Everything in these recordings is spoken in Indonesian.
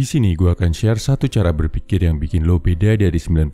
Di sini gue akan share satu cara berpikir yang bikin lo beda dari 99%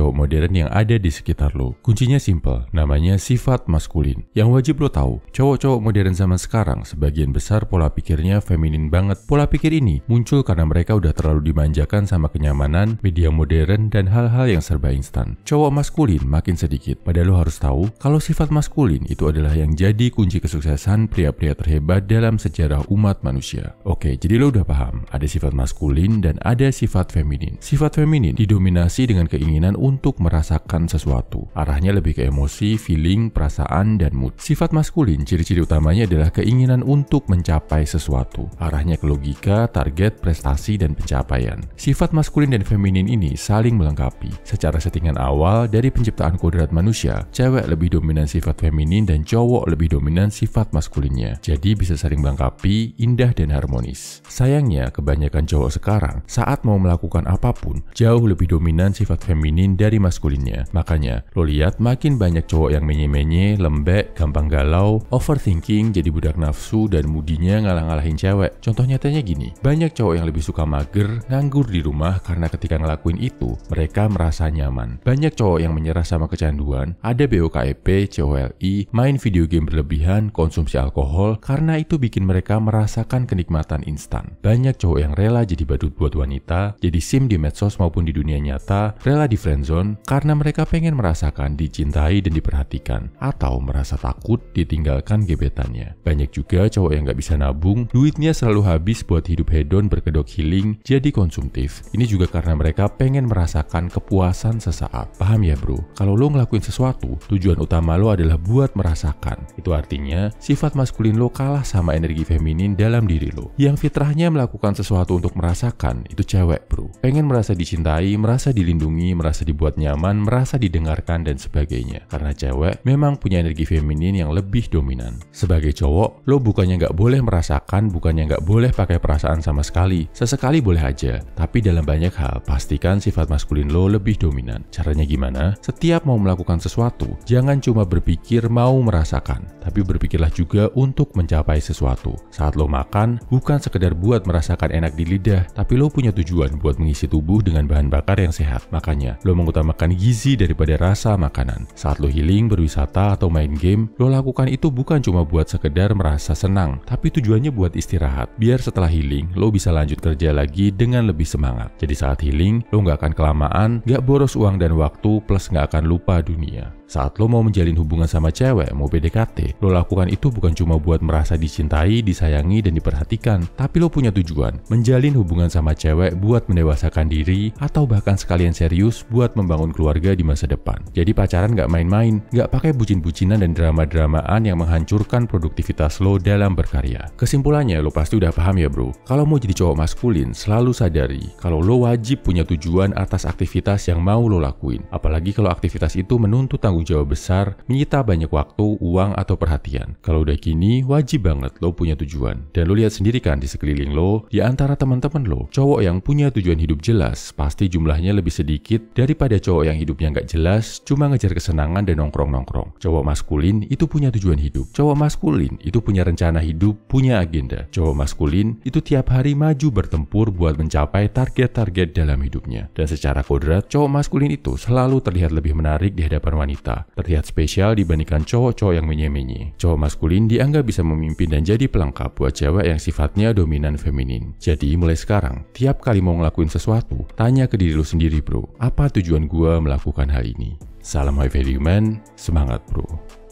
cowok modern yang ada di sekitar lo. Kuncinya simple, namanya sifat maskulin. Yang wajib lo tahu, cowok-cowok modern zaman sekarang sebagian besar pola pikirnya feminin banget. Pola pikir ini muncul karena mereka udah terlalu dimanjakan sama kenyamanan, media modern, dan hal-hal yang serba instan. Cowok maskulin makin sedikit. Padahal lo harus tahu, kalau sifat maskulin itu adalah yang jadi kunci kesuksesan pria-pria terhebat dalam sejarah umat manusia. Oke, jadi lo udah paham, ada sifat maskulin dan ada sifat feminin. Sifat feminin didominasi dengan keinginan untuk merasakan sesuatu. Arahnya lebih ke emosi, feeling, perasaan, dan mood. Sifat maskulin ciri-ciri utamanya adalah keinginan untuk mencapai sesuatu. Arahnya ke logika, target, prestasi, dan pencapaian. Sifat maskulin dan feminin ini saling melengkapi. Secara settingan awal dari penciptaan kodrat manusia, cewek lebih dominan sifat feminin dan cowok lebih dominan sifat maskulinnya. Jadi bisa saling melengkapi, indah, dan harmonis. Sayangnya, kebanyakan kebanyakan Jawa sekarang saat mau melakukan apapun jauh lebih dominan sifat feminin dari maskulinnya. Makanya, lo lihat makin banyak cowok yang menye-menye, lembek, gampang galau, overthinking, jadi budak nafsu, dan mudinya ngalah-ngalahin cewek. Contoh nyatanya gini, banyak cowok yang lebih suka mager, nganggur di rumah karena ketika ngelakuin itu, mereka merasa nyaman. Banyak cowok yang menyerah sama kecanduan, ada BOKEP, COLI, main video game berlebihan, konsumsi alkohol, karena itu bikin mereka merasakan kenikmatan instan. Banyak cowok yang rela rela jadi badut buat wanita, jadi sim di medsos maupun di dunia nyata, rela di friendzone karena mereka pengen merasakan dicintai dan diperhatikan, atau merasa takut ditinggalkan gebetannya. Banyak juga cowok yang nggak bisa nabung, duitnya selalu habis buat hidup hedon berkedok healing, jadi konsumtif. Ini juga karena mereka pengen merasakan kepuasan sesaat. Paham ya bro? Kalau lo ngelakuin sesuatu, tujuan utama lo adalah buat merasakan. Itu artinya, sifat maskulin lo kalah sama energi feminin dalam diri lo. Yang fitrahnya melakukan sesuatu untuk merasakan itu cewek bro. Pengen merasa dicintai, merasa dilindungi, merasa dibuat nyaman, merasa didengarkan dan sebagainya. Karena cewek memang punya energi feminin yang lebih dominan. Sebagai cowok, lo bukannya nggak boleh merasakan, bukannya nggak boleh pakai perasaan sama sekali. Sesekali boleh aja, tapi dalam banyak hal, pastikan sifat maskulin lo lebih dominan. Caranya gimana? Setiap mau melakukan sesuatu, jangan cuma berpikir mau merasakan, tapi berpikirlah juga untuk mencapai sesuatu. Saat lo makan, bukan sekedar buat merasakan enak di lidah, tapi lo punya tujuan buat mengisi tubuh dengan bahan bakar yang sehat. Makanya, lo mengutamakan gizi daripada rasa makanan. Saat lo healing, berwisata, atau main game, lo lakukan itu bukan cuma buat sekedar merasa senang, tapi tujuannya buat istirahat. Biar setelah healing, lo bisa lanjut kerja lagi dengan lebih semangat. Jadi saat healing, lo nggak akan kelamaan, nggak boros uang dan waktu, plus nggak akan lupa dunia. Saat lo mau menjalin hubungan sama cewek, mau PDKT, lo lakukan itu bukan cuma buat merasa dicintai, disayangi, dan diperhatikan, tapi lo punya tujuan, menjalin menjalin hubungan sama cewek buat mendewasakan diri, atau bahkan sekalian serius buat membangun keluarga di masa depan. Jadi pacaran gak main-main, gak pakai bucin-bucinan dan drama-dramaan yang menghancurkan produktivitas lo dalam berkarya. Kesimpulannya, lo pasti udah paham ya bro, kalau mau jadi cowok maskulin, selalu sadari kalau lo wajib punya tujuan atas aktivitas yang mau lo lakuin. Apalagi kalau aktivitas itu menuntut tanggung jawab besar, menyita banyak waktu, uang, atau perhatian. Kalau udah gini, wajib banget lo punya tujuan. Dan lo lihat sendiri kan di sekeliling lo, di antara teman teman-teman lo, cowok yang punya tujuan hidup jelas pasti jumlahnya lebih sedikit daripada cowok yang hidupnya nggak jelas, cuma ngejar kesenangan dan nongkrong-nongkrong. Cowok maskulin itu punya tujuan hidup. Cowok maskulin itu punya rencana hidup, punya agenda. Cowok maskulin itu tiap hari maju bertempur buat mencapai target-target dalam hidupnya. Dan secara kodrat, cowok maskulin itu selalu terlihat lebih menarik di hadapan wanita, terlihat spesial dibandingkan cowok-cowok yang menye Cowok maskulin dianggap bisa memimpin dan jadi pelengkap buat cewek yang sifatnya dominan feminin. Jadi mulai sekarang, tiap kali mau ngelakuin sesuatu, tanya ke diri lu sendiri bro, apa tujuan gua melakukan hal ini? Salam high value man, semangat bro.